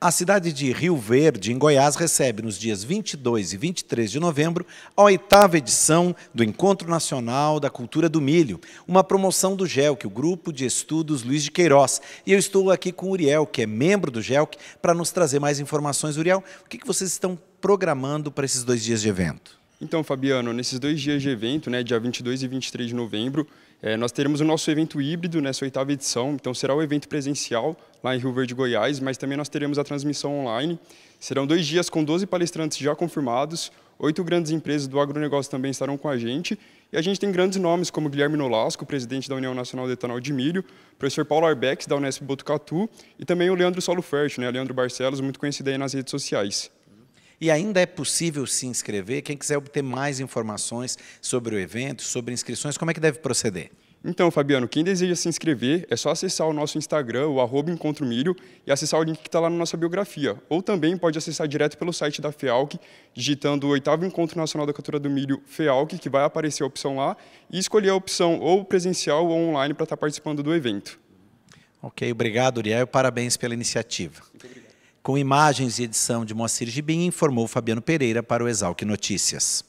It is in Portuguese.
A cidade de Rio Verde, em Goiás, recebe nos dias 22 e 23 de novembro a oitava edição do Encontro Nacional da Cultura do Milho, uma promoção do GELC, o Grupo de Estudos Luiz de Queiroz. E eu estou aqui com o Uriel, que é membro do GELC, para nos trazer mais informações. Uriel, o que vocês estão programando para esses dois dias de evento? Então, Fabiano, nesses dois dias de evento, né, dia 22 e 23 de novembro, é, nós teremos o nosso evento híbrido nessa oitava edição. Então, será o evento presencial lá em Rio Verde, Goiás, mas também nós teremos a transmissão online. Serão dois dias com 12 palestrantes já confirmados, oito grandes empresas do agronegócio também estarão com a gente. E a gente tem grandes nomes como Guilherme Nolasco, presidente da União Nacional de Etanol de Milho, professor Paulo Arbex, da Unesp Botucatu, e também o Leandro Solo Fértil, né, Leandro Barcelos, muito conhecido aí nas redes sociais. E ainda é possível se inscrever? Quem quiser obter mais informações sobre o evento, sobre inscrições, como é que deve proceder? Então, Fabiano, quem deseja se inscrever é só acessar o nosso Instagram, o arroba Encontro Milho, e acessar o link que está lá na nossa biografia. Ou também pode acessar direto pelo site da FEALC, digitando o oitavo Encontro Nacional da Cultura do Milho FEALC, que vai aparecer a opção lá, e escolher a opção ou presencial ou online para estar tá participando do evento. Ok, obrigado, Uriel, parabéns pela iniciativa. Com imagens e edição de Moacir Gibim, informou Fabiano Pereira para o Exalc Notícias.